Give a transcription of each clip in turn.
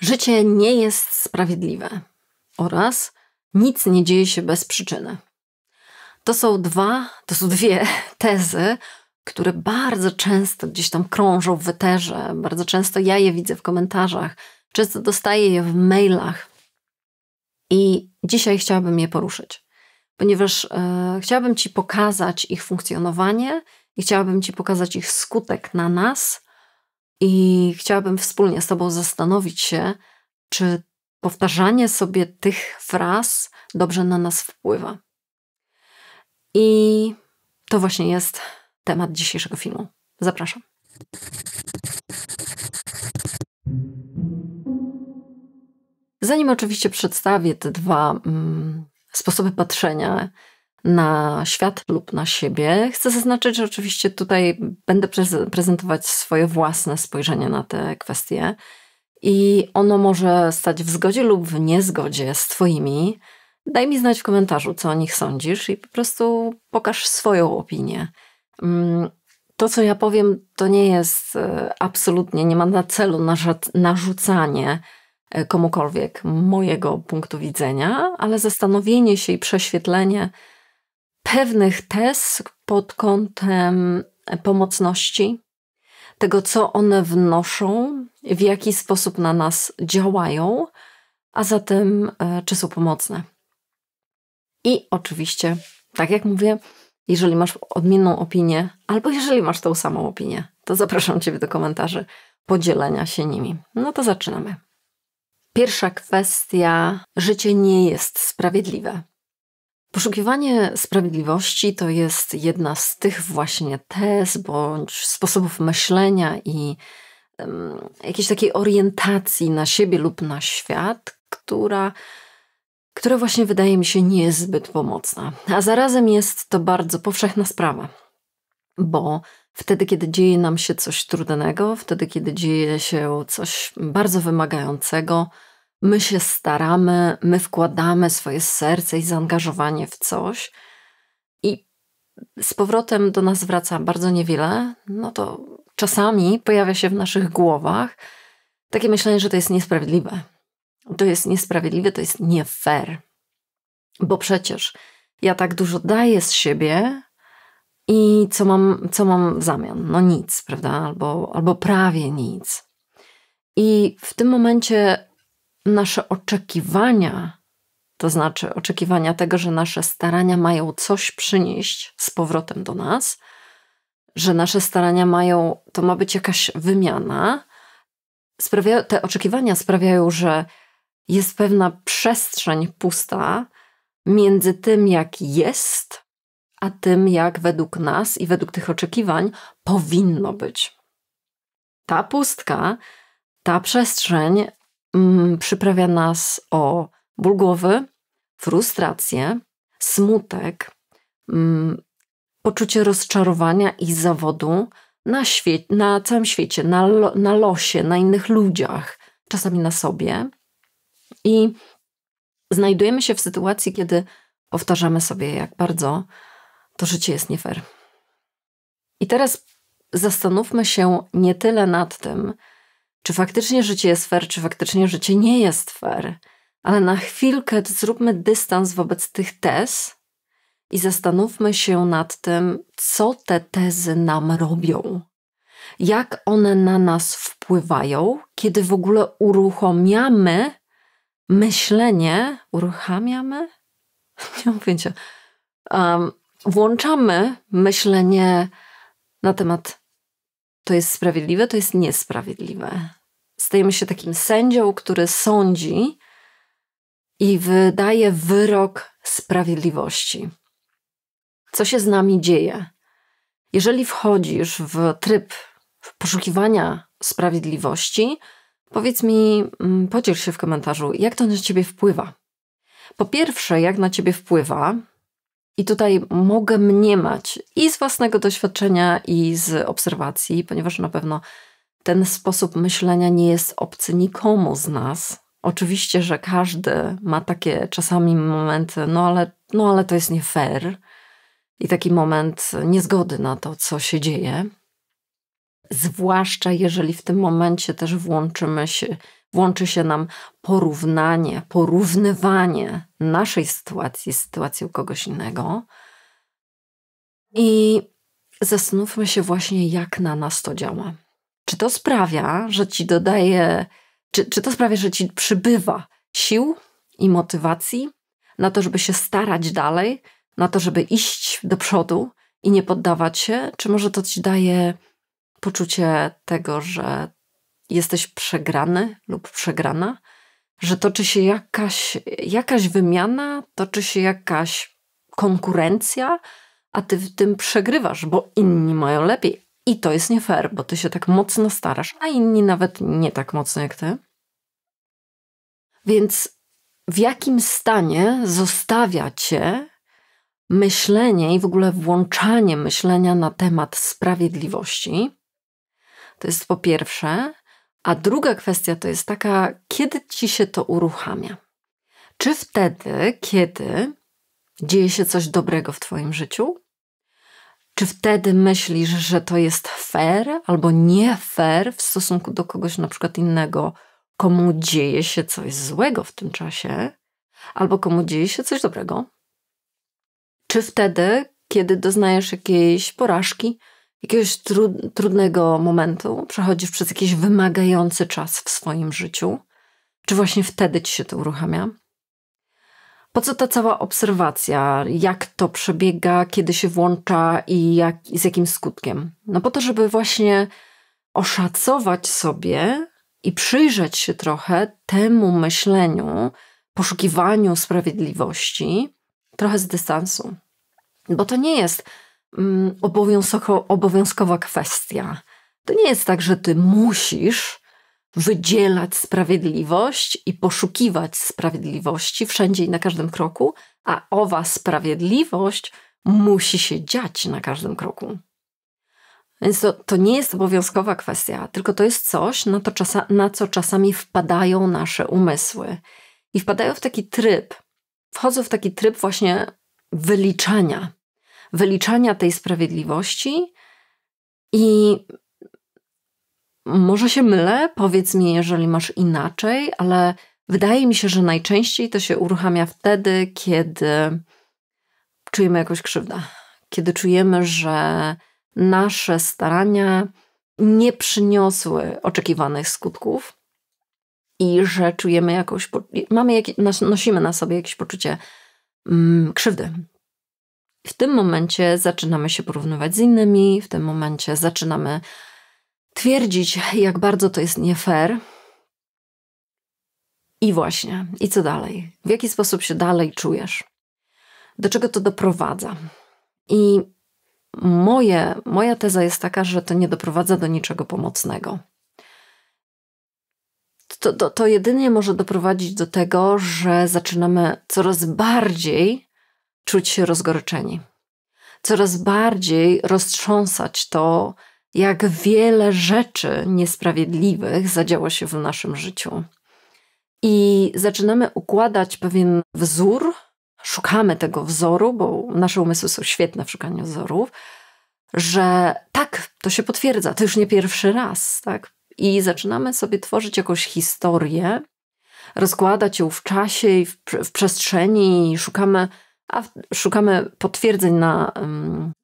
Życie nie jest sprawiedliwe oraz nic nie dzieje się bez przyczyny. To są dwa, to są dwie tezy, które bardzo często gdzieś tam krążą w weterze, bardzo często ja je widzę w komentarzach, często dostaję je w mailach. I dzisiaj chciałabym je poruszyć, ponieważ e, chciałabym Ci pokazać ich funkcjonowanie i chciałabym Ci pokazać ich skutek na nas i chciałabym wspólnie z Tobą zastanowić się, czy powtarzanie sobie tych fraz dobrze na nas wpływa. I to właśnie jest temat dzisiejszego filmu. Zapraszam. Zanim oczywiście przedstawię te dwa mm, sposoby patrzenia, na świat lub na siebie. Chcę zaznaczyć, że oczywiście tutaj będę prezentować swoje własne spojrzenie na te kwestie i ono może stać w zgodzie lub w niezgodzie z Twoimi. Daj mi znać w komentarzu, co o nich sądzisz i po prostu pokaż swoją opinię. Mm, to, co ja powiem, to nie jest e, absolutnie, nie ma na celu narzucanie e, komukolwiek mojego punktu widzenia, ale zastanowienie się i prześwietlenie pewnych tez pod kątem pomocności, tego co one wnoszą, w jaki sposób na nas działają, a zatem e, czy są pomocne. I oczywiście, tak jak mówię, jeżeli masz odmienną opinię, albo jeżeli masz tą samą opinię, to zapraszam Ciebie do komentarzy, podzielenia się nimi. No to zaczynamy. Pierwsza kwestia: życie nie jest sprawiedliwe. Poszukiwanie sprawiedliwości to jest jedna z tych właśnie tez bądź sposobów myślenia i um, jakiejś takiej orientacji na siebie lub na świat, która, która właśnie wydaje mi się niezbyt pomocna. A zarazem jest to bardzo powszechna sprawa, bo wtedy, kiedy dzieje nam się coś trudnego, wtedy, kiedy dzieje się coś bardzo wymagającego, My się staramy, my wkładamy swoje serce i zaangażowanie w coś i z powrotem do nas wraca bardzo niewiele, no to czasami pojawia się w naszych głowach takie myślenie, że to jest niesprawiedliwe. To jest niesprawiedliwe, to jest nie fair. Bo przecież ja tak dużo daję z siebie i co mam, co mam w zamian? No nic, prawda? Albo, albo prawie nic. I w tym momencie nasze oczekiwania, to znaczy oczekiwania tego, że nasze starania mają coś przynieść z powrotem do nas, że nasze starania mają, to ma być jakaś wymiana, te oczekiwania sprawiają, że jest pewna przestrzeń pusta między tym, jak jest, a tym, jak według nas i według tych oczekiwań powinno być. Ta pustka, ta przestrzeń mm, przyprawia nas o ból głowy, frustrację, smutek, mm, poczucie rozczarowania i zawodu na, świe- na całym świecie, na, lo- na losie, na innych ludziach, czasami na sobie. I znajdujemy się w sytuacji, kiedy powtarzamy sobie, jak bardzo to życie jest nie fair. I teraz zastanówmy się nie tyle nad tym, czy faktycznie życie jest fair, czy faktycznie życie nie jest fair. Ale na chwilkę zróbmy dystans wobec tych tez i zastanówmy się nad tym, co te tezy nam robią. Jak one na nas wpływają, kiedy w ogóle uruchamiamy myślenie, uruchamiamy? Nie mam pojęcia. Um, włączamy myślenie na temat to jest sprawiedliwe, to jest niesprawiedliwe. Stajemy się takim sędzią, który sądzi i wydaje wyrok sprawiedliwości. Co się z nami dzieje? Jeżeli wchodzisz w tryb poszukiwania sprawiedliwości, powiedz mi, mm, podziel się w komentarzu, jak to na ciebie wpływa. Po pierwsze, jak na ciebie wpływa, i tutaj mogę mniemać i z własnego doświadczenia, i z obserwacji, ponieważ na pewno ten sposób myślenia nie jest obcy nikomu z nas. Oczywiście, że każdy ma takie czasami momenty, no ale, no ale to jest nie fair. I taki moment niezgody na to, co się dzieje. Zwłaszcza jeżeli w tym momencie też włączymy się włączy się nam porównanie, porównywanie naszej sytuacji z sytuacją kogoś innego. I zastanówmy się właśnie, jak na nas to działa. Czy to sprawia, że ci dodaje, czy, czy to sprawia, że ci przybywa sił i motywacji na to, żeby się starać dalej, na to, żeby iść do przodu i nie poddawać się? Czy może to ci daje poczucie tego, że jesteś przegrany lub przegrana, że toczy się jakaś, jakaś wymiana, toczy się jakaś konkurencja, a ty w tym przegrywasz, bo inni mają lepiej. I to jest nie fair, bo ty się tak mocno starasz, a inni nawet nie tak mocno jak ty. Więc w jakim stanie zostawia cię myślenie i w ogóle włączanie myślenia na temat sprawiedliwości? To jest po pierwsze. A druga kwestia to jest taka, kiedy ci się to uruchamia? Czy wtedy, kiedy dzieje się coś dobrego w Twoim życiu? Czy wtedy myślisz, że to jest fair albo nie fair w stosunku do kogoś na przykład innego, komu dzieje się coś złego w tym czasie, albo komu dzieje się coś dobrego? Czy wtedy, kiedy doznajesz jakiejś porażki, jakiegoś tru trudnego momentu, przechodzisz przez jakiś wymagający czas w swoim życiu, czy właśnie wtedy ci się to uruchamia? Po co ta cała obserwacja, jak to przebiega, kiedy się włącza i, jak, i z jakim skutkiem? No po to, żeby właśnie oszacować sobie i przyjrzeć się trochę temu myśleniu, poszukiwaniu sprawiedliwości, trochę z dystansu. Bo to nie jest Mm, obowiązko, obowiązkowa kwestia. To nie jest tak, że ty musisz wydzielać sprawiedliwość i poszukiwać sprawiedliwości wszędzie i na każdym kroku, a owa sprawiedliwość musi się dziać na każdym kroku. Więc to, to nie jest obowiązkowa kwestia, tylko to jest coś, na, to czasa, na co czasami wpadają nasze umysły. I wpadają w taki tryb, wchodzą w taki tryb właśnie wyliczania, wyliczania tej sprawiedliwości. I może się mylę, powiedz mi, jeżeli masz inaczej, ale wydaje mi się, że najczęściej to się uruchamia wtedy, kiedy czujemy jakąś krzywdę, kiedy czujemy, że nasze starania nie przyniosły oczekiwanych skutków i że czujemy jakąś, mamy jakieś, nosimy na sobie jakieś poczucie mm, krzywdy, w tym momencie zaczynamy się porównywać z innymi, w tym momencie zaczynamy twierdzić, jak bardzo to jest nie fair. I właśnie, i co dalej? W jaki sposób się dalej czujesz? Do czego to doprowadza? I moje, moja teza jest taka, że to nie doprowadza do niczego pomocnego. To, to, to jedynie może doprowadzić do tego, że zaczynamy coraz bardziej czuć się rozgoryczeni. Coraz bardziej roztrząsać to, jak wiele rzeczy niesprawiedliwych zadziało się w naszym życiu. I zaczynamy układać pewien wzór, szukamy tego wzoru, bo nasze umysły są świetne w szukaniu wzorów, że tak, to się potwierdza, to już nie pierwszy raz, tak? I zaczynamy sobie tworzyć jakąś historię, rozkładać ją w czasie i w, w przestrzeni, i szukamy a szukamy potwierdzeń na,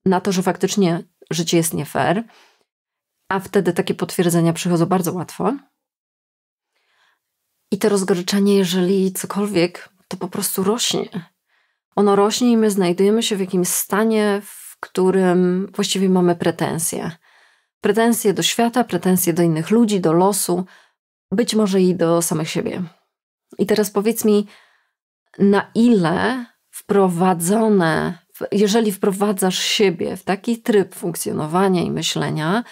na to, że faktycznie życie jest nie fair, a wtedy takie potwierdzenia przychodzą bardzo łatwo. I to rozgoryczenie, jeżeli cokolwiek, to po prostu rośnie. Ono rośnie i my znajdujemy się w jakimś stanie, w którym właściwie mamy pretensje. Pretensje do świata, pretensje do innych ludzi, do losu, być może i do samych siebie. I teraz powiedz mi, na ile wprowadzone, jeżeli wprowadzasz siebie w taki tryb funkcjonowania i myślenia,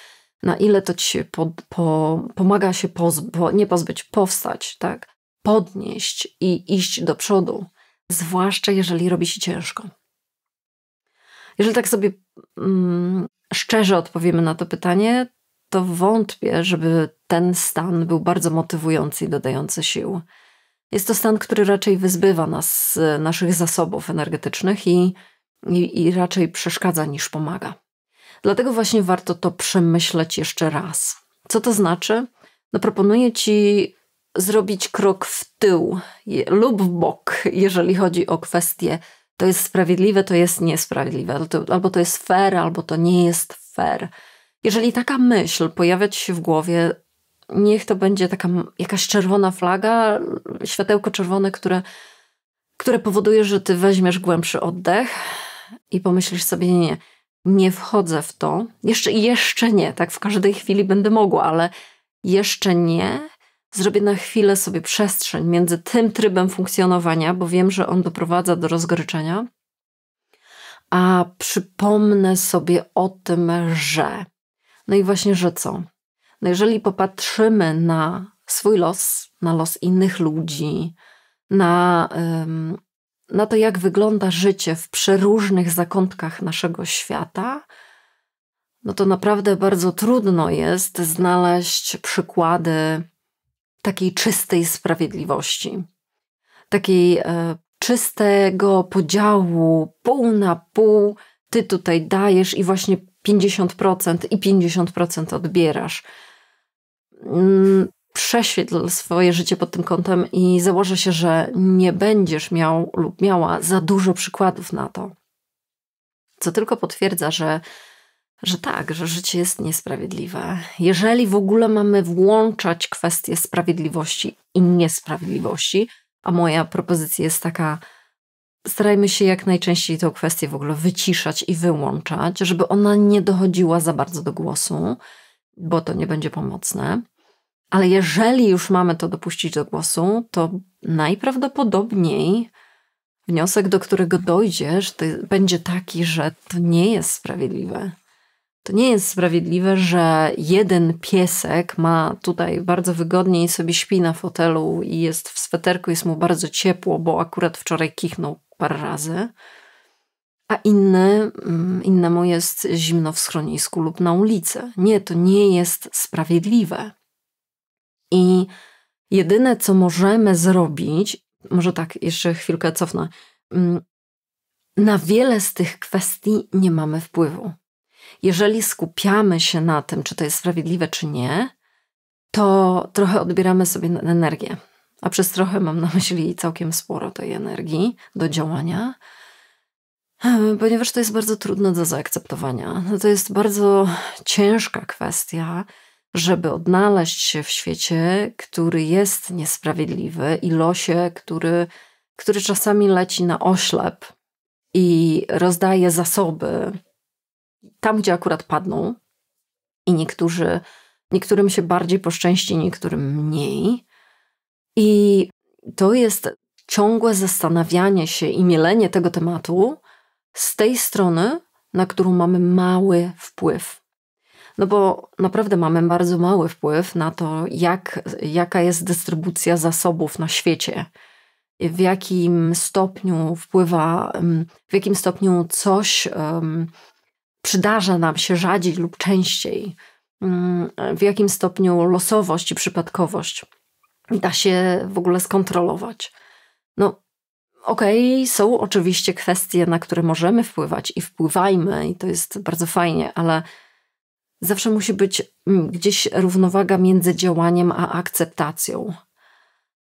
na ile to ci się po, pomaga się pozbyć, nie pozbyć, powstać, tak? podnieść i iść do przodu, zwłaszcza jeżeli robi się ciężko. Jeżeli tak sobie mm, szczerze odpowiemy na to pytanie, to wątpię, żeby ten stan był bardzo motywujący i dodający sił. Jest to stan, który raczej wyzbywa nas z e, naszych zasobów energetycznych i, i, i raczej przeszkadza niż pomaga. Dlatego właśnie warto to przemyśleć jeszcze raz. Co to znaczy? No proponuję Ci zrobić krok w tył lub w bok, jeżeli chodzi o kwestię to jest sprawiedliwe, to jest niesprawiedliwe, albo to jest fair, albo to nie jest fair. Jeżeli taka myśl pojawia Ci się w głowie, niech to będzie taka jakaś czerwona flaga, światełko czerwone, które, które powoduje, że ty weźmiesz głębszy oddech i pomyślisz sobie, nie, nie, nie wchodzę w to. Jeszcze, jeszcze nie, tak w każdej chwili będę mogła, ale jeszcze nie. Zrobię na chwilę sobie przestrzeń między tym trybem funkcjonowania, bo wiem, że on doprowadza do rozgoryczenia, a przypomnę sobie o tym, że. No i właśnie, że co? No jeżeli popatrzymy na swój los, na los innych ludzi, na, na to, jak wygląda życie w przeróżnych zakątkach naszego świata, no to naprawdę bardzo trudno jest znaleźć przykłady takiej czystej sprawiedliwości, takiej e, czystego podziału pół na pół. Ty tutaj dajesz i właśnie 50% i 50% odbierasz prześwietl swoje życie pod tym kątem i założę się, że nie będziesz miał lub miała za dużo przykładów na to. Co tylko potwierdza, że, że tak, że życie jest niesprawiedliwe. Jeżeli w ogóle mamy włączać kwestie sprawiedliwości i niesprawiedliwości, a moja propozycja jest taka, starajmy się jak najczęściej tę kwestię w ogóle wyciszać i wyłączać, żeby ona nie dochodziła za bardzo do głosu, bo to nie będzie pomocne. Ale jeżeli już mamy to dopuścić do głosu, to najprawdopodobniej wniosek, do którego dojdziesz, to będzie taki, że to nie jest sprawiedliwe. To nie jest sprawiedliwe, że jeden piesek ma tutaj bardzo wygodnie i sobie śpi na fotelu i jest w sweterku, jest mu bardzo ciepło, bo akurat wczoraj kichnął parę razy, a inny, mm, innemu jest zimno w schronisku lub na ulicy. Nie, to nie jest sprawiedliwe. I jedyne, co możemy zrobić, może tak, jeszcze chwilkę cofnę, mm, na wiele z tych kwestii nie mamy wpływu. Jeżeli skupiamy się na tym, czy to jest sprawiedliwe, czy nie, to trochę odbieramy sobie energię. A przez trochę mam na myśli całkiem sporo tej energii do działania, ponieważ to jest bardzo trudne do zaakceptowania. No to jest bardzo ciężka kwestia żeby odnaleźć się w świecie, który jest niesprawiedliwy i losie, który, który czasami leci na oślep i rozdaje zasoby tam, gdzie akurat padną. I niektórzy, niektórym się bardziej poszczęści, niektórym mniej. I to jest ciągłe zastanawianie się i mielenie tego tematu z tej strony, na którą mamy mały wpływ no bo naprawdę mamy bardzo mały wpływ na to, jak, jaka jest dystrybucja zasobów na świecie, w jakim stopniu wpływa, w jakim stopniu coś um, przydarza nam się rzadziej lub częściej, mm, w jakim stopniu losowość i przypadkowość da się w ogóle skontrolować. No, okej, okay, są oczywiście kwestie, na które możemy wpływać i wpływajmy, i to jest bardzo fajnie, ale Zawsze musi być mm, gdzieś równowaga między działaniem a akceptacją.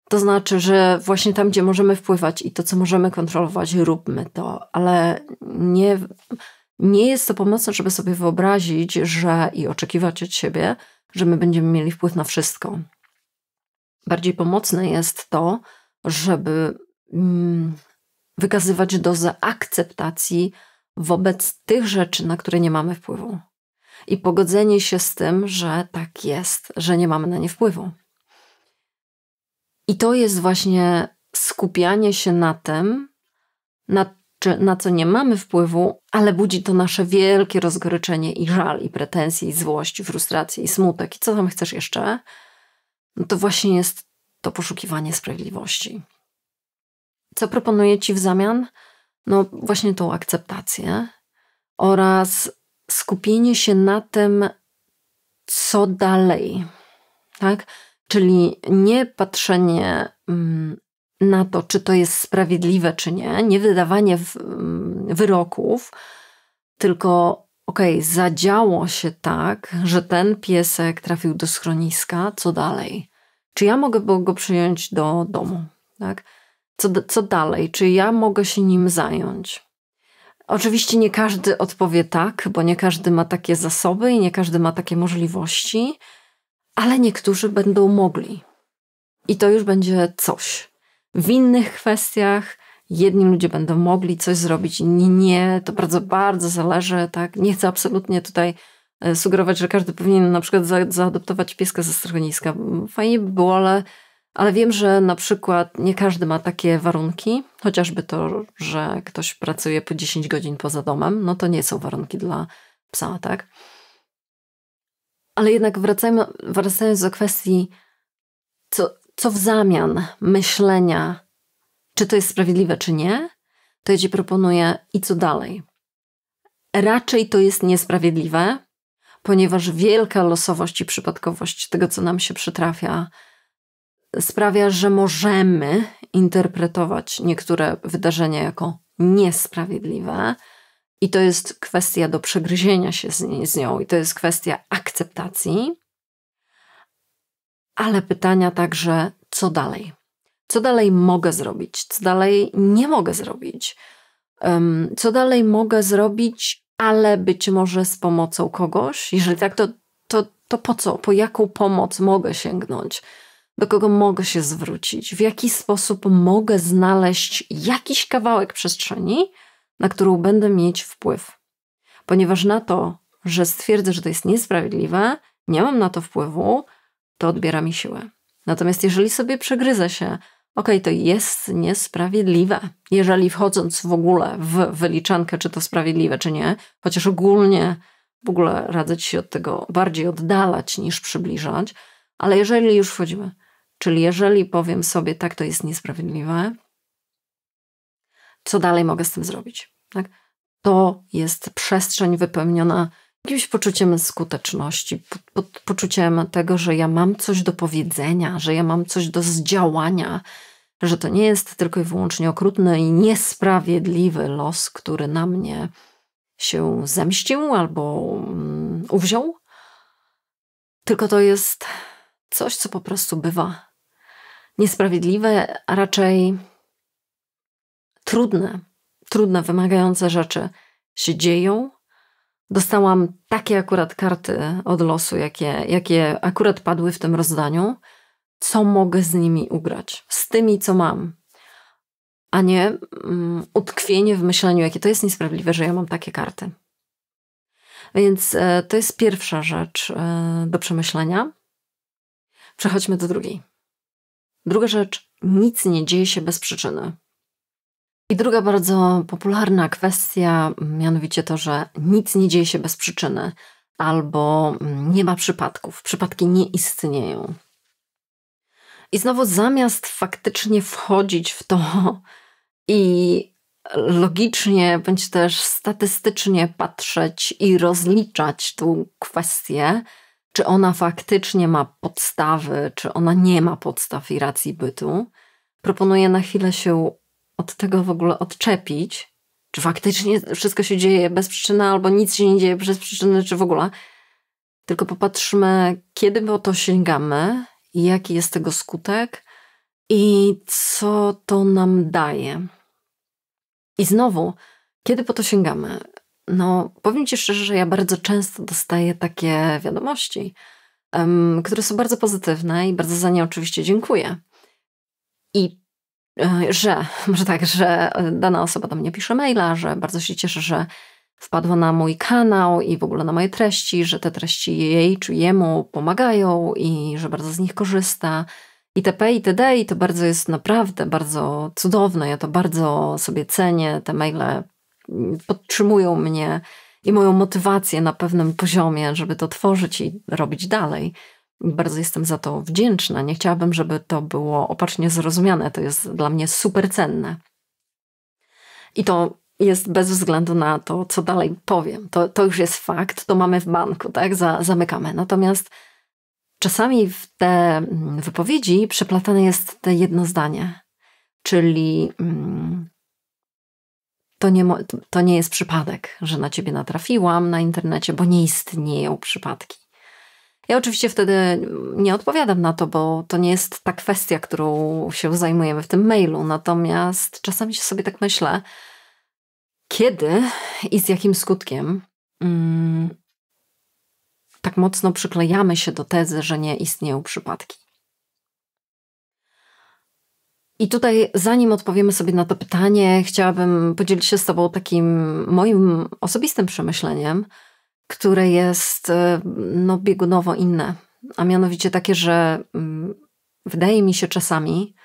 To znaczy, że właśnie tam, gdzie możemy wpływać i to, co możemy kontrolować, róbmy to, ale nie, nie jest to pomocne, żeby sobie wyobrazić, że i oczekiwać od siebie, że my będziemy mieli wpływ na wszystko. Bardziej pomocne jest to, żeby mm, wykazywać dozę akceptacji wobec tych rzeczy, na które nie mamy wpływu i pogodzenie się z tym, że tak jest, że nie mamy na nie wpływu. I to jest właśnie skupianie się na tym, na, czy, na co nie mamy wpływu, ale budzi to nasze wielkie rozgoryczenie i żal, i pretensje, i złość, i frustrację, i smutek, i co tam chcesz jeszcze, no to właśnie jest to poszukiwanie sprawiedliwości. Co proponuję Ci w zamian? No właśnie tą akceptację oraz skupienie się na tym, co dalej. Tak? Czyli nie patrzenie mm, na to, czy to jest sprawiedliwe, czy nie, nie wydawanie mm, wyroków, tylko okej, okay, zadziało się tak, że ten piesek trafił do schroniska, co dalej? Czy ja mogę go przyjąć do domu? Tak? Co, co dalej? Czy ja mogę się nim zająć? Oczywiście nie każdy odpowie tak, bo nie każdy ma takie zasoby i nie każdy ma takie możliwości, ale niektórzy będą mogli. I to już będzie coś. W innych kwestiach jedni ludzie będą mogli coś zrobić, inni nie. To bardzo, bardzo zależy. Tak? Nie chcę absolutnie tutaj e, sugerować, że każdy powinien na przykład za, zaadoptować pieska ze schroniska. Fajnie by było, ale ale wiem, że na przykład nie każdy ma takie warunki, chociażby to, że ktoś pracuje po 10 godzin poza domem, no to nie są warunki dla psa, tak? Ale jednak wracajmy, wracając do kwestii, co, co w zamian myślenia, czy to jest sprawiedliwe, czy nie, to ja Ci proponuję i co dalej. Raczej to jest niesprawiedliwe, ponieważ wielka losowość i przypadkowość tego, co nam się przytrafia, sprawia, że możemy interpretować niektóre wydarzenia jako niesprawiedliwe, i to jest kwestia do przegryzienia się z, ni- z nią, i to jest kwestia akceptacji. Ale pytania także, co dalej? Co dalej mogę zrobić? Co dalej nie mogę zrobić? Um, co dalej mogę zrobić, ale być może z pomocą kogoś? Jeżeli tak, to, to, to po co? Po jaką pomoc mogę sięgnąć? do kogo mogę się zwrócić, w jaki sposób mogę znaleźć jakiś kawałek przestrzeni, na którą będę mieć wpływ. Ponieważ na to, że stwierdzę, że to jest niesprawiedliwe, nie mam na to wpływu, to odbiera mi siłę. Natomiast jeżeli sobie przegryzę się, ok, to jest niesprawiedliwe, jeżeli wchodząc w ogóle w wyliczankę, czy to sprawiedliwe, czy nie, chociaż ogólnie w ogóle radzę ci się od tego bardziej oddalać niż przybliżać, ale jeżeli już wchodzimy, czyli jeżeli powiem sobie, tak, to jest niesprawiedliwe, co dalej mogę z tym zrobić? Tak? To jest przestrzeń wypełniona jakimś poczuciem skuteczności, po, po, poczuciem tego, że ja mam coś do powiedzenia, że ja mam coś do zdziałania, że to nie jest tylko i wyłącznie okrutny i niesprawiedliwy los, który na mnie się zemścił albo um, uwziął, tylko to jest coś, co po prostu bywa niesprawiedliwe, a raczej trudne, trudne, wymagające rzeczy się dzieją. Dostałam takie akurat karty od losu, jakie, jakie akurat padły w tym rozdaniu. Co mogę z nimi ugrać? Z tymi, co mam. A nie um, utkwienie w myśleniu, jakie to jest niesprawiedliwe, że ja mam takie karty. Więc e, to jest pierwsza rzecz e, do przemyślenia. Przechodźmy do drugiej. Druga rzecz, nic nie dzieje się bez przyczyny. I druga bardzo popularna kwestia, mianowicie to, że nic nie dzieje się bez przyczyny albo mm, nie ma przypadków, przypadki nie istnieją. I znowu, zamiast faktycznie wchodzić w to i logicznie, bądź też statystycznie patrzeć i rozliczać tą kwestię, czy ona faktycznie ma podstawy, czy ona nie ma podstaw i racji bytu, proponuję na chwilę się od tego w ogóle odczepić, czy faktycznie wszystko się dzieje bez przyczyny, albo nic się nie dzieje bez przyczyny, czy w ogóle. Tylko popatrzmy, kiedy po to sięgamy jaki jest tego skutek i co to nam daje. I znowu, kiedy po to sięgamy? No, powiem Ci szczerze, że ja bardzo często dostaję takie wiadomości, um, które są bardzo pozytywne i bardzo za nie oczywiście dziękuję. I e, że, może tak, że dana osoba do mnie pisze maila, że bardzo się cieszę, że wpadła na mój kanał i w ogóle na moje treści, że te treści jej czy jemu pomagają i że bardzo z nich korzysta. ITP, itd. I to bardzo jest naprawdę bardzo cudowne. Ja to bardzo sobie cenię. Te maile podtrzymują mnie i moją motywację na pewnym poziomie, żeby to tworzyć i robić dalej. Bardzo jestem za to wdzięczna. Nie chciałabym, żeby to było opacznie zrozumiane. To jest dla mnie super cenne. I to jest bez względu na to, co dalej powiem. To, to już jest fakt, to mamy w banku, tak? Za, zamykamy. Natomiast czasami w te mm, wypowiedzi przeplatane jest te jedno zdanie, czyli mm, to nie, to nie jest przypadek, że na ciebie natrafiłam na internecie, bo nie istnieją przypadki. Ja oczywiście wtedy nie odpowiadam na to, bo to nie jest ta kwestia, którą się zajmujemy w tym mailu. Natomiast czasami się sobie tak myślę, kiedy i z jakim skutkiem mm, tak mocno przyklejamy się do tezy, że nie istnieją przypadki. I tutaj, zanim odpowiemy sobie na to pytanie, chciałabym podzielić się z Tobą takim moim osobistym przemyśleniem, które jest e, no, biegunowo inne. A mianowicie takie, że mm, wydaje mi się czasami,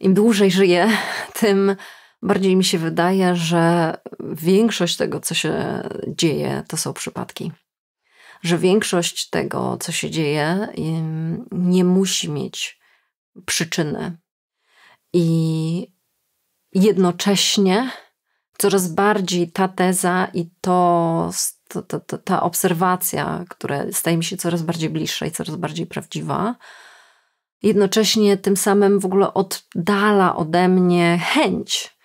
im dłużej żyję, tym bardziej mi się wydaje, że większość tego, co się dzieje, to są przypadki. Że większość tego, co się dzieje, nie musi mieć przyczyny i jednocześnie coraz bardziej ta teza i to, to, to, to ta obserwacja, która staje mi się coraz bardziej bliższa i coraz bardziej prawdziwa, jednocześnie tym samym w ogóle oddala ode mnie chęć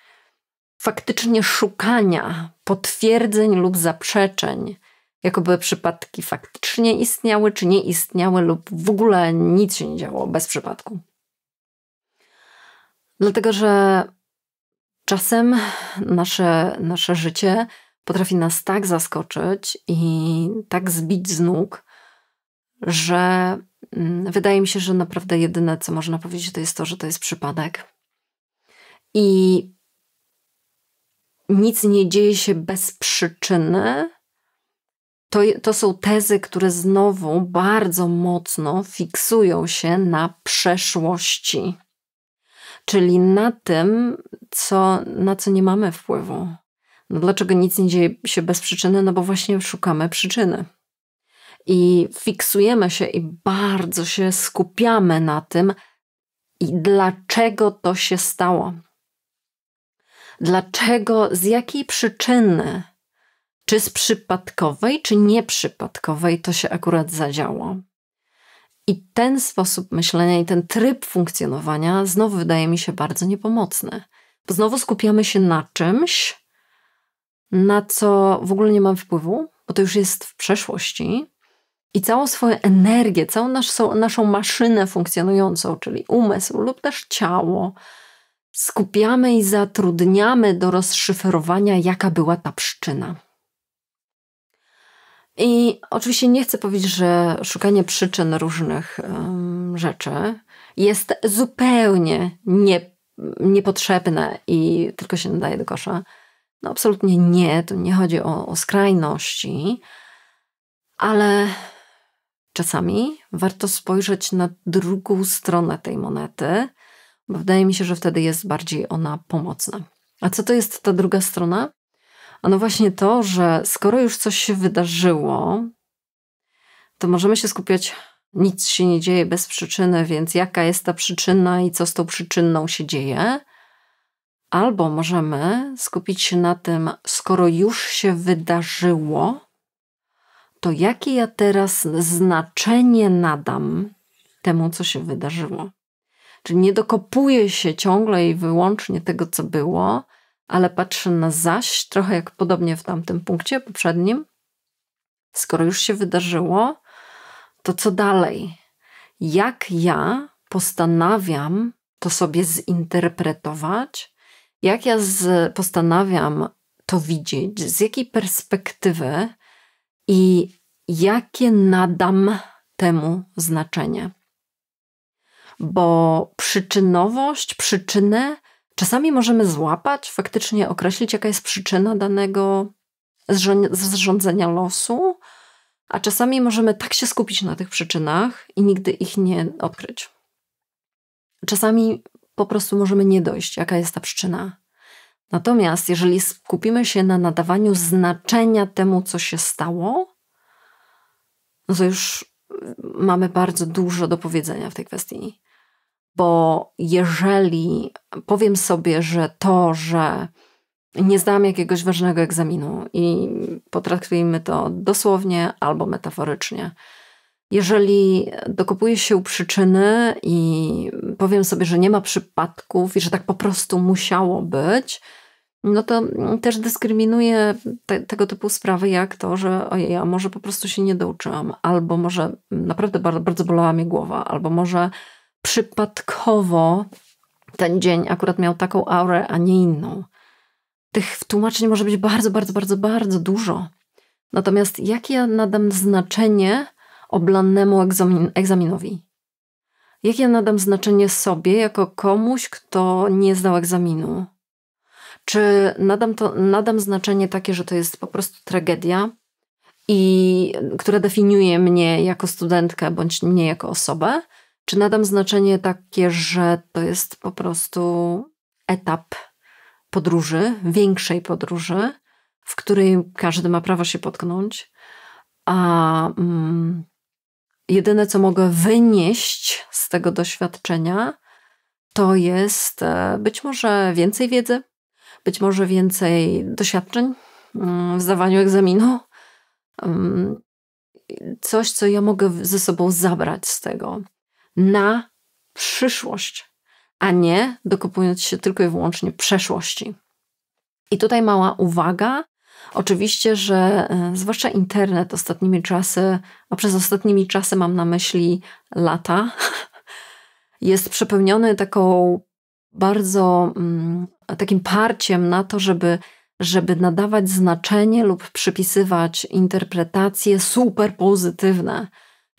faktycznie szukania potwierdzeń lub zaprzeczeń, jakoby przypadki faktycznie istniały czy nie istniały, lub w ogóle nic się nie działo bez przypadku. Dlatego, że czasem nasze, nasze życie potrafi nas tak zaskoczyć i tak zbić z nóg, że mm, wydaje mi się, że naprawdę jedyne, co można powiedzieć, to jest to, że to jest przypadek. I nic nie dzieje się bez przyczyny. To, to są tezy, które znowu bardzo mocno fiksują się na przeszłości czyli na tym, co, na co nie mamy wpływu. No dlaczego nic nie dzieje się bez przyczyny? No bo właśnie szukamy przyczyny. I fiksujemy się i bardzo się skupiamy na tym, i dlaczego to się stało. Dlaczego, z jakiej przyczyny, czy z przypadkowej, czy nieprzypadkowej to się akurat zadziało. I ten sposób myślenia i ten tryb funkcjonowania znowu wydaje mi się bardzo niepomocny. Bo znowu skupiamy się na czymś, na co w ogóle nie mam wpływu, bo to już jest w przeszłości. I całą swoją energię, całą naszą, naszą maszynę funkcjonującą, czyli umysł lub też ciało, skupiamy i zatrudniamy do rozszyfrowania, jaka była ta przyczyna. I oczywiście nie chcę powiedzieć, że szukanie przyczyn różnych um, rzeczy jest zupełnie nie, niepotrzebne i tylko się nadaje do kosza. No absolutnie nie, To nie chodzi o, o skrajności, ale czasami warto spojrzeć na drugą stronę tej monety, bo wydaje mi się, że wtedy jest bardziej ona pomocna. A co to jest ta druga strona? Ano właśnie to, że skoro już coś się wydarzyło, to możemy się skupiać, nic się nie dzieje bez przyczyny, więc jaka jest ta przyczyna i co z tą przyczyną się dzieje. Albo możemy skupić się na tym, skoro już się wydarzyło, to jakie ja teraz znaczenie nadam temu, co się wydarzyło. Czyli nie dokopuję się ciągle i wyłącznie tego, co było, ale patrzy na zaś, trochę jak podobnie w tamtym punkcie poprzednim. Skoro już się wydarzyło, to co dalej? Jak ja postanawiam to sobie zinterpretować? Jak ja z, postanawiam to widzieć? Z jakiej perspektywy i jakie nadam temu znaczenie? Bo przyczynowość, przyczynę Czasami możemy złapać, faktycznie określić, jaka jest przyczyna danego zrządzenia losu, a czasami możemy tak się skupić na tych przyczynach i nigdy ich nie odkryć. Czasami po prostu możemy nie dojść, jaka jest ta przyczyna. Natomiast jeżeli skupimy się na nadawaniu znaczenia temu, co się stało, no to już y, mamy bardzo dużo do powiedzenia w tej kwestii bo jeżeli powiem sobie, że to, że nie zdałam jakiegoś ważnego egzaminu i potraktujmy to dosłownie albo metaforycznie. Jeżeli dokopuję się przyczyny i powiem sobie, że nie ma przypadków i że tak po prostu musiało być, no to też dyskryminuję te, tego typu sprawy, jak to, że ojej, ja może po prostu się nie douczyłam, albo może naprawdę bardzo, bardzo bolała mnie głowa, albo może przypadkowo ten dzień akurat miał taką aurę, a nie inną. Tych tłumaczeń może być bardzo, bardzo, bardzo, bardzo dużo. Natomiast jakie ja nadam znaczenie oblanemu egzamin egzaminowi? Jakie ja nadam znaczenie sobie jako komuś, kto nie zdał egzaminu? Czy nadam, to, nadam znaczenie takie, że to jest po prostu tragedia, i która definiuje mnie jako studentkę bądź mnie jako osobę? Czy nadam znaczenie takie, że to jest po prostu etap podróży, większej podróży, w której każdy ma prawo się potknąć, a mm, jedyne co mogę wynieść z tego doświadczenia, to jest e, być może więcej wiedzy, być może więcej doświadczeń mm, w zdawaniu egzaminu. Mm, coś, co ja mogę ze sobą zabrać z tego na przyszłość, a nie dokupując się tylko i wyłącznie przeszłości. I tutaj mała uwaga. Oczywiście, że e, zwłaszcza internet ostatnimi czasy, a przez ostatnimi czasy mam na myśli lata, jest przepełniony taką bardzo mm, takim parciem na to, żeby, żeby nadawać znaczenie lub przypisywać interpretacje super pozytywne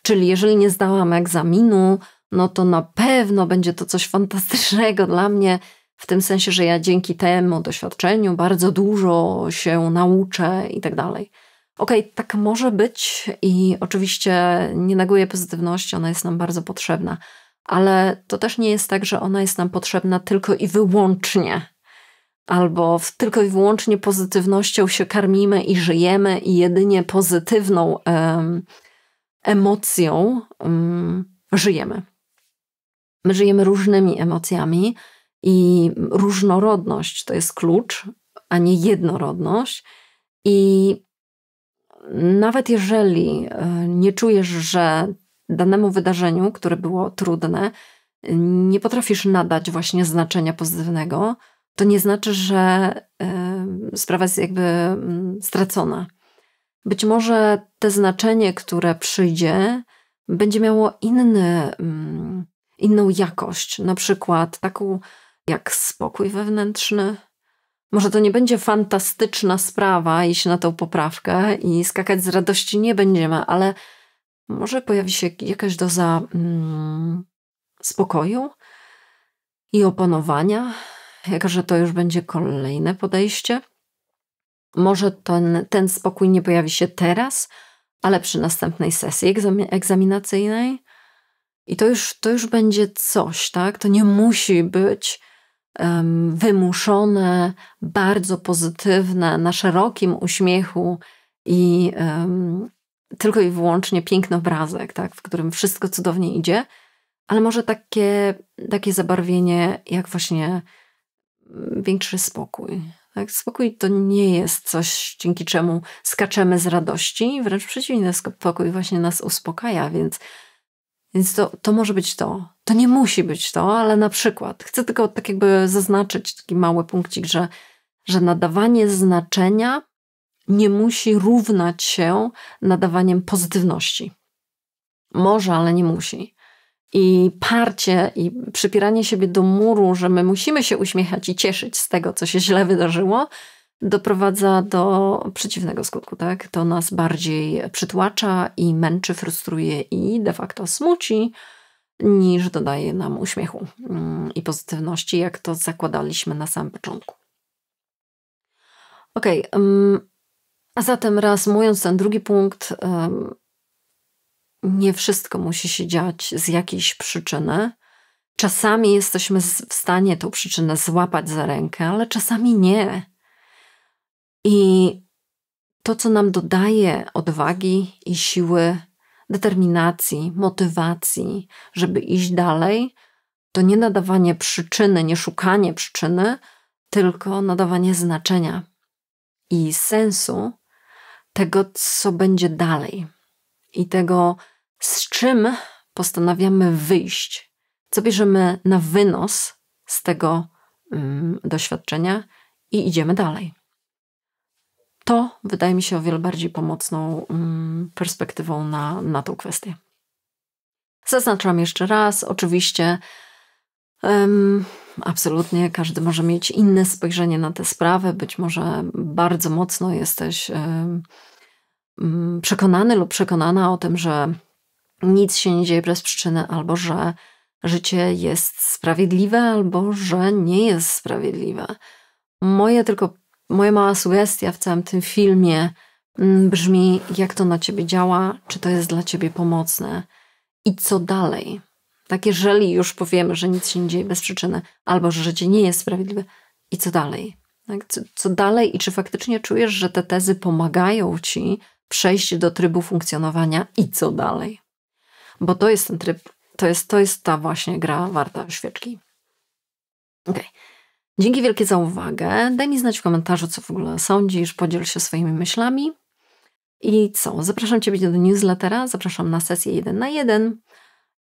Czyli jeżeli nie zdałam egzaminu, no to na pewno będzie to coś fantastycznego dla mnie, w tym sensie, że ja dzięki temu doświadczeniu bardzo dużo się nauczę i tak dalej. Okej, okay, tak może być i oczywiście nie neguję pozytywności, ona jest nam bardzo potrzebna, ale to też nie jest tak, że ona jest nam potrzebna tylko i wyłącznie, albo tylko i wyłącznie pozytywnością się karmimy i żyjemy i jedynie pozytywną emocją um, żyjemy. My żyjemy różnymi emocjami i różnorodność to jest klucz, a nie jednorodność. I nawet jeżeli e, nie czujesz, że danemu wydarzeniu, które było trudne, nie potrafisz nadać właśnie znaczenia pozytywnego, to nie znaczy, że e, sprawa jest jakby mm, stracona. Być może te znaczenie, które przyjdzie, będzie miało inny, mm, inną jakość, na przykład taką jak spokój wewnętrzny. Może to nie będzie fantastyczna sprawa iść na tą poprawkę i skakać z radości nie będziemy, ale może pojawi się jakaś doza mm, spokoju i opanowania, jako że to już będzie kolejne podejście. Może ten, ten spokój nie pojawi się teraz, ale przy następnej sesji egzaminacyjnej. I to już, to już będzie coś, tak? To nie musi być um, wymuszone, bardzo pozytywne, na szerokim uśmiechu i um, tylko i wyłącznie piękny obrazek, tak? w którym wszystko cudownie idzie, ale może takie, takie zabarwienie, jak właśnie mm, większy spokój. Tak? Spokój to nie jest coś, dzięki czemu skaczemy z radości, wręcz przeciwnie, spokój właśnie nas uspokaja, więc, więc to, to może być to. To nie musi być to, ale na przykład chcę tylko tak jakby zaznaczyć taki mały punkcik, że, że nadawanie znaczenia nie musi równać się nadawaniem pozytywności. Może, ale nie musi i parcie i przypieranie siebie do muru, że my musimy się uśmiechać i cieszyć z tego, co się źle wydarzyło, doprowadza do przeciwnego skutku, tak? To nas bardziej przytłacza i męczy, frustruje i de facto smuci, niż dodaje nam uśmiechu mm, i pozytywności, jak to zakładaliśmy na samym początku. Ok, mm, a zatem raz mówiąc ten drugi punkt, nie wszystko musi się dziać z jakiejś przyczyny. Czasami jesteśmy w stanie tą przyczynę złapać za rękę, ale czasami nie. I to, co nam dodaje odwagi i siły, determinacji, motywacji, żeby iść dalej, to nie nadawanie przyczyny, nie szukanie przyczyny, tylko nadawanie znaczenia i sensu tego, co będzie dalej i tego, z czym postanawiamy wyjść, co bierzemy na wynos z tego um, doświadczenia i idziemy dalej. To wydaje mi się o wiele bardziej pomocną um, perspektywą na, na tą kwestię. Zaznaczam jeszcze raz, oczywiście. Um, absolutnie każdy może mieć inne spojrzenie na tę sprawę. Być może bardzo mocno jesteś Mm, przekonany lub przekonana o tym, że nic się nie dzieje bez przyczyny, albo że życie jest sprawiedliwe, albo że nie jest sprawiedliwe. Moje tylko, moja mała sugestia w całym tym filmie mm, brzmi, jak to na ciebie działa, czy to jest dla ciebie pomocne i co dalej. Tak, jeżeli już powiemy, że nic się nie dzieje bez przyczyny, albo że życie nie jest sprawiedliwe, i co dalej? Tak, co, co dalej i czy faktycznie czujesz, że te tezy pomagają ci przejść do trybu funkcjonowania i co dalej. Bo to jest ten tryb, to jest, to jest ta właśnie gra warta świeczki. Ok, Dzięki wielkie za uwagę. Daj mi znać w komentarzu, co w ogóle sądzisz, podziel się swoimi myślami. I co? Zapraszam Ciebie do newslettera, zapraszam na sesję 1 na 1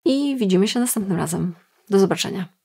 i widzimy się następnym razem. Do zobaczenia.